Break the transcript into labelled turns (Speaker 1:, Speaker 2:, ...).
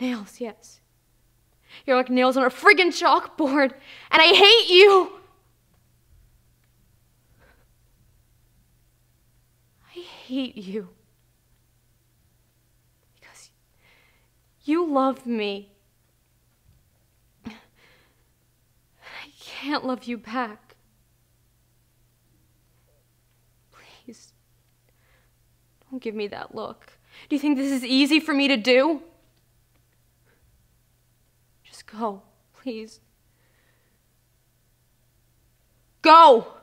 Speaker 1: Nails, yes. You're like nails on a friggin' chalkboard, and I hate you!
Speaker 2: I hate you.
Speaker 3: Because you love me. I can't love you back. Please, don't give me that look. Do you think this is easy for me to do? go, please.
Speaker 4: Go!